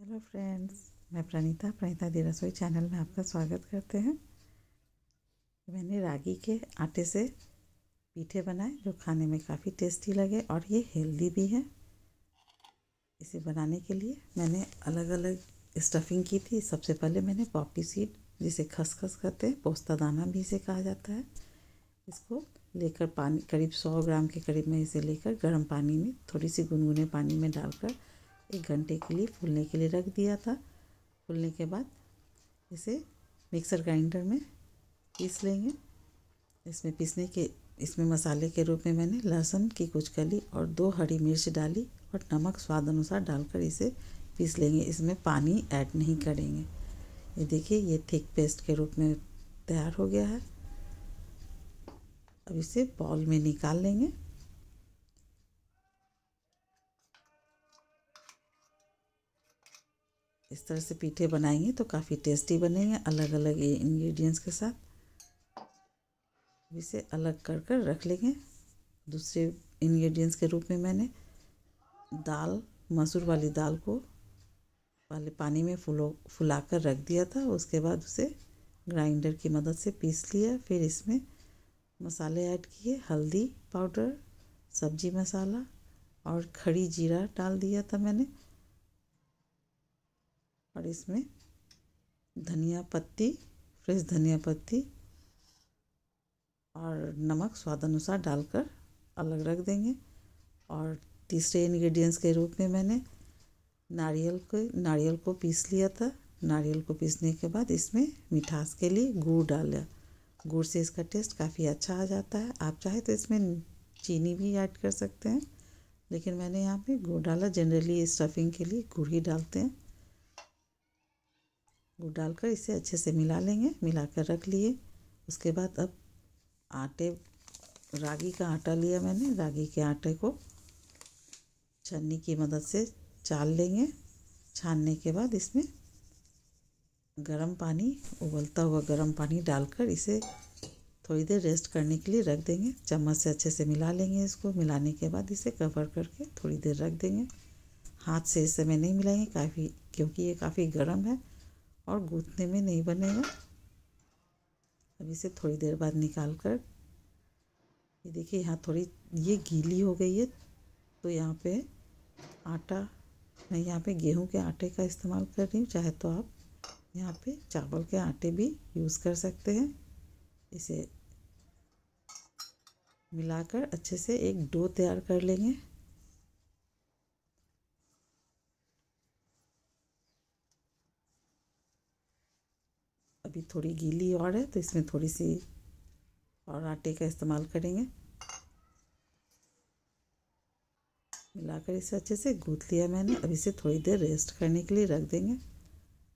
hello friends मैं प्रणीता प्रणीता दी रसोई channel में आपका स्वागत करते हैं मैंने रागी के आटे से पीठे बनाए जो खाने में काफ़ी टेस्टी लगे और ये हेल्दी भी है इसे बनाने के लिए मैंने अलग अलग स्टफिंग की थी सबसे पहले मैंने पॉपी सीड जिसे खसखस कहते हैं पोस्ता दाना भी इसे कहा जाता है इसको लेकर पानी करीब सौ ग्राम के करीब मैं इसे लेकर गर्म पानी में थोड़ी सी गुनगुने पानी में डालकर एक घंटे के लिए फूलने के लिए रख दिया था फूलने के बाद इसे मिक्सर ग्राइंडर में पीस लेंगे इसमें पीसने के इसमें मसाले के रूप में मैंने लहसुन की कुछ कली और दो हरी मिर्च डाली और नमक स्वाद अनुसार डालकर इसे पीस लेंगे इसमें पानी ऐड नहीं करेंगे ये देखिए ये थिक पेस्ट के रूप में तैयार हो गया है अब इसे बॉल में निकाल लेंगे इस तरह से पीठे बनाएंगे तो काफ़ी टेस्टी बनेंगे अलग अलग इंग्रेडिएंट्स के साथ इसे अलग कर कर रख लेंगे दूसरे इंग्रेडिएंट्स के रूप में मैंने दाल मसूर वाली दाल को वाले पानी में फुलो फुला कर रख दिया था उसके बाद उसे ग्राइंडर की मदद से पीस लिया फिर इसमें मसाले ऐड किए हल्दी पाउडर सब्जी मसाला और खड़ी जीरा डाल दिया था मैंने और इसमें धनिया पत्ती फ्रेश धनिया पत्ती और नमक स्वाद अनुसार डालकर अलग रख देंगे और तीसरे इंग्रेडिएंट्स के रूप में मैंने नारियल को नारियल को पीस लिया था नारियल को पीसने के बाद इसमें मिठास के लिए गुड़ डाला गुड़ से इसका टेस्ट काफ़ी अच्छा आ जाता है आप चाहे तो इसमें चीनी भी ऐड कर सकते हैं लेकिन मैंने यहाँ पे गुड़ डाला जनरली स्टफिंग के लिए गुड़ ही डालते हैं वो डालकर इसे अच्छे से मिला लेंगे मिला कर रख लिए उसके बाद अब आटे रागी का आटा लिया मैंने रागी के आटे को छन्नी की मदद से चाल लेंगे छानने के बाद इसमें गर्म पानी उबलता हुआ गर्म पानी डालकर इसे थोड़ी देर रेस्ट करने के लिए रख देंगे चम्मच से अच्छे से मिला लेंगे इसको मिलाने के बाद इसे कवर करके थोड़ी देर रख देंगे हाथ से इस समय नहीं मिलाएंगे काफ़ी क्योंकि ये काफ़ी गर्म है और गूंथने में नहीं बनेगा अब इसे थोड़ी देर बाद निकाल कर ये देखिए यहाँ थोड़ी ये गीली हो गई है तो यहाँ पे आटा मैं यहाँ पे गेहूं के आटे का इस्तेमाल कर रही हूँ चाहे तो आप यहाँ पे चावल के आटे भी यूज़ कर सकते हैं इसे मिलाकर अच्छे से एक डो तैयार कर लेंगे अभी थोड़ी गीली और है तो इसमें थोड़ी सी और आटे का इस्तेमाल करेंगे मिलाकर इसे अच्छे से गूँथ लिया मैंने अब इसे थोड़ी देर रेस्ट करने के लिए रख देंगे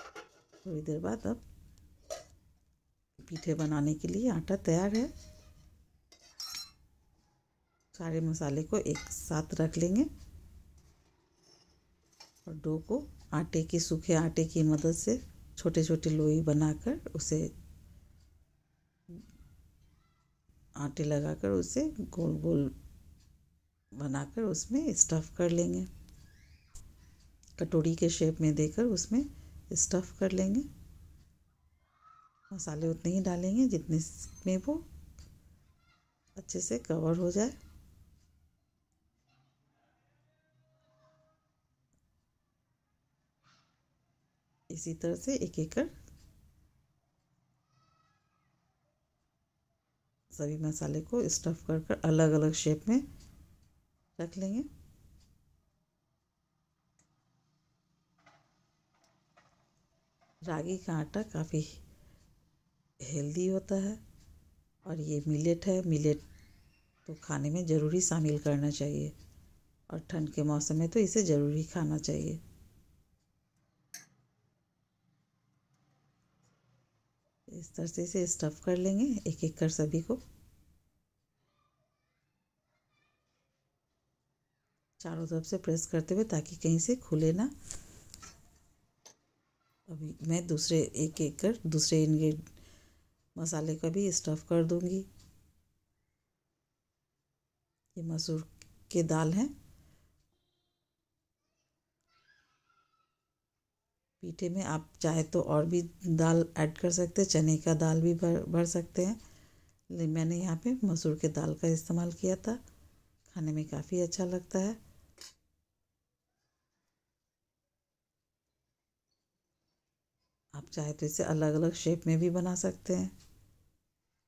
थोड़ी देर बाद अब पीठे बनाने के लिए आटा तैयार है सारे मसाले को एक साथ रख लेंगे और डो को आटे की सूखे आटे की मदद से छोटे छोटे लोई बनाकर उसे आटे लगाकर उसे गोल गोल बनाकर उसमें स्टफ़ कर लेंगे कटोरी के शेप में देकर उसमें स्टफ़ कर लेंगे मसाले उतने ही डालेंगे जितने में वो अच्छे से कवर हो जाए इसी तरह से एक एक कर सभी मसाले को स्टफ़ कर कर अलग अलग शेप में रख लेंगे रागी का आटा काफ़ी हेल्दी होता है और ये मिलेट है मिलेट तो खाने में ज़रूरी शामिल करना चाहिए और ठंड के मौसम में तो इसे ज़रूरी खाना चाहिए इस तरह से स्टफ़ कर लेंगे एक एक कर सभी को चारों तरफ से प्रेस करते हुए ताकि कहीं से खुले ना अभी मैं दूसरे एक एक कर दूसरे इनग्रेड मसाले का भी स्टफ़ कर दूंगी ये मसूर के दाल हैं पीठे में आप चाहे तो और भी दाल ऐड कर सकते हैं चने का दाल भी भर भर सकते हैं मैंने यहाँ पे मसूर के दाल का इस्तेमाल किया था खाने में काफ़ी अच्छा लगता है आप चाहे तो इसे अलग अलग शेप में भी बना सकते हैं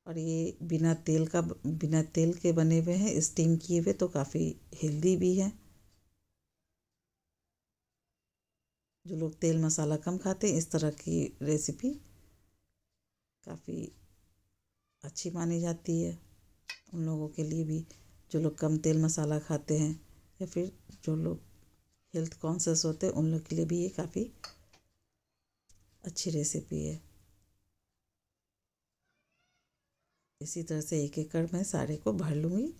और ये बिना तेल का बिना तेल के बने हुए हैं स्टीम किए हुए तो काफ़ी हेल्दी भी है जो लोग तेल मसाला कम खाते हैं इस तरह की रेसिपी काफ़ी अच्छी मानी जाती है उन लोगों के लिए भी जो लोग कम तेल मसाला खाते हैं या फिर जो लोग हेल्थ कॉन्शियस होते हैं उन लोग के लिए भी ये काफ़ी अच्छी रेसिपी है इसी तरह से एक एकड़ मैं सारे को भर लूँगी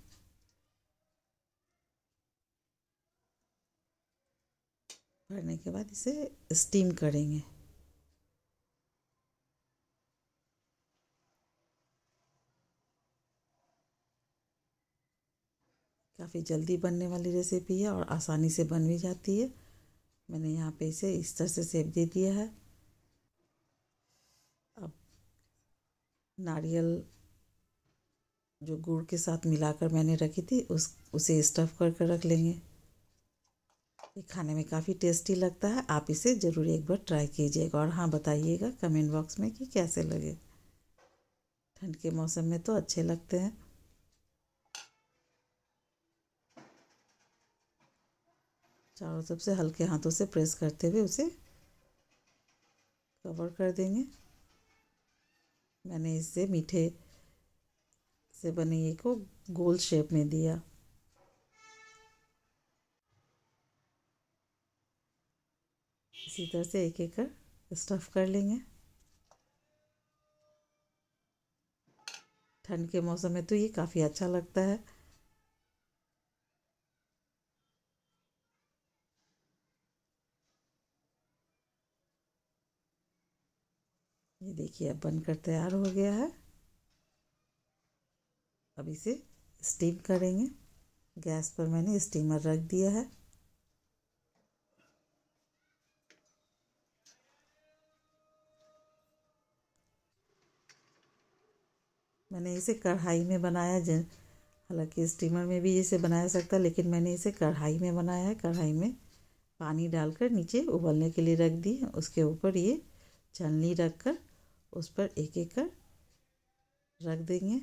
करने के बाद इसे स्टीम करेंगे काफ़ी जल्दी बनने वाली रेसिपी है और आसानी से बन भी जाती है मैंने यहाँ पे इसे इस तरह से सेब दे दिया है अब नारियल जो गुड़ के साथ मिलाकर मैंने रखी थी उस उसे स्टफ़ करके कर रख लेंगे ये खाने में काफ़ी टेस्टी लगता है आप इसे ज़रूर एक बार ट्राई कीजिएगा और हाँ बताइएगा कमेंट बॉक्स में कि कैसे लगे ठंड के मौसम में तो अच्छे लगते हैं चारों तरफ से हल्के हाथों से प्रेस करते हुए उसे कवर कर देंगे मैंने इसे मीठे से बने ये को गोल शेप में दिया इसी तरह से एक एक कर स्टफ़ कर लेंगे ठंड के मौसम में तो ये काफ़ी अच्छा लगता है ये देखिए अब बनकर तैयार हो गया है अब इसे स्टीम करेंगे गैस पर मैंने स्टीमर रख दिया है मैंने इसे कढ़ाई में बनाया जन हालांकि स्टीमर में भी इसे बनाया सकता है लेकिन मैंने इसे कढ़ाई में बनाया है कढ़ाई में पानी डालकर नीचे उबलने के लिए रख दी उसके ऊपर ये छलनी रख कर उस पर एक एक कर रख देंगे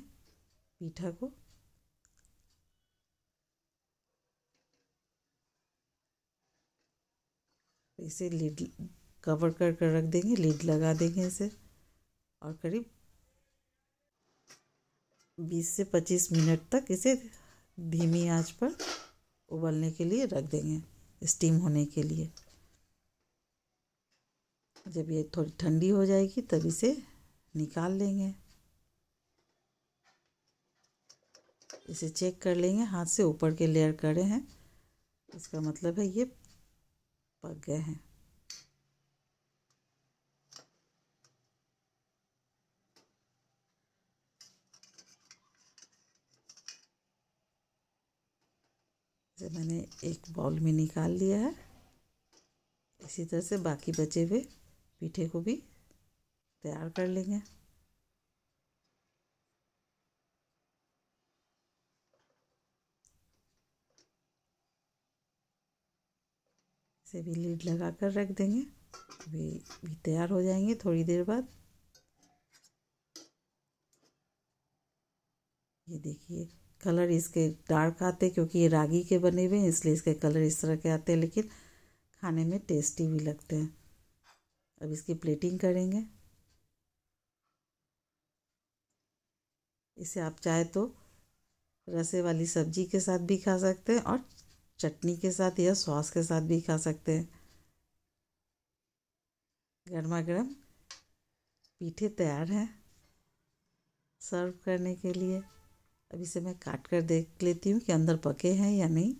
पीठा को इसे लिड कवर कर कर रख देंगे लिड लगा देंगे इसे और करीब बीस से पच्चीस मिनट तक इसे धीमी आंच पर उबलने के लिए रख देंगे स्टीम होने के लिए जब ये थोड़ी ठंडी हो जाएगी तब इसे निकाल लेंगे इसे चेक कर लेंगे हाथ से ऊपर के लेयर करे हैं इसका मतलब है ये पक गए हैं एक बाउल में निकाल लिया है इसी तरह से बाकी बचे हुए पीठे को भी तैयार कर लेंगे इसे भी लीड लगा कर रख देंगे भी, भी तैयार हो जाएंगे थोड़ी देर बाद ये देखिए कलर इसके डार्क आते क्योंकि ये रागी के बने हुए हैं इसलिए इसके कलर इस तरह के आते हैं लेकिन खाने में टेस्टी भी लगते हैं अब इसकी प्लेटिंग करेंगे इसे आप चाहे तो रसे वाली सब्जी के साथ भी खा सकते हैं और चटनी के साथ या सॉस के साथ भी खा सकते हैं गर्मा गर्म पीठे तैयार हैं सर्व करने के लिए अब इसे मैं काट कर देख लेती हूँ कि अंदर पके हैं या नहीं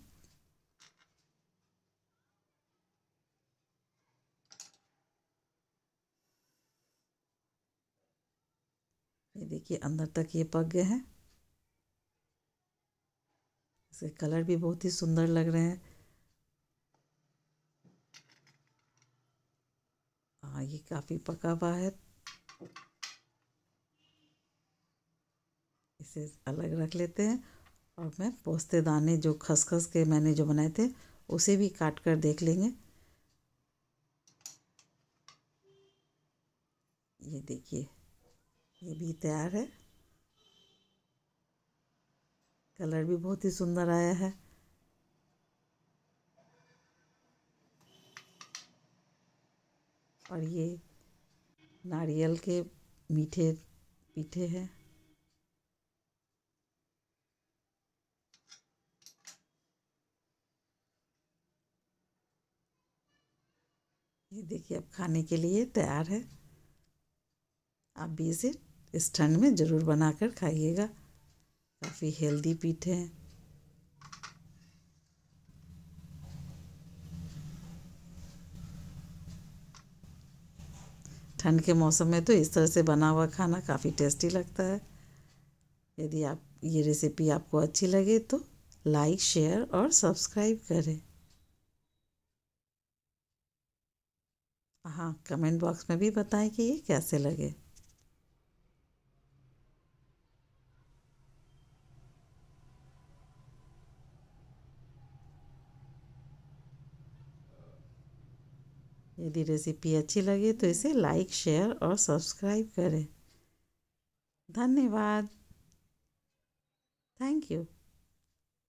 ये देखिए अंदर तक ये पक गए हैं इसके कलर भी बहुत ही सुंदर लग रहे हैं हाँ ये काफ़ी पका हुआ है से अलग रख लेते हैं और मैं पोस्ते दाने जो खसखस के मैंने जो बनाए थे उसे भी काट कर देख लेंगे ये देखिए ये भी तैयार है कलर भी बहुत ही सुंदर आया है और ये नारियल के मीठे पीठे हैं ये देखिए अब खाने के लिए तैयार है आप भी इसे इस ठंड में ज़रूर बनाकर खाइएगा काफ़ी हेल्दी पीठे हैं ठंड के मौसम में तो इस तरह से बना हुआ खाना काफ़ी टेस्टी लगता है यदि आप ये रेसिपी आपको अच्छी लगे तो लाइक शेयर और सब्सक्राइब करें हाँ कमेंट बॉक्स में भी बताएं कि ये कैसे लगे यदि रेसिपी अच्छी लगे तो इसे लाइक शेयर और सब्सक्राइब करें धन्यवाद थैंक यू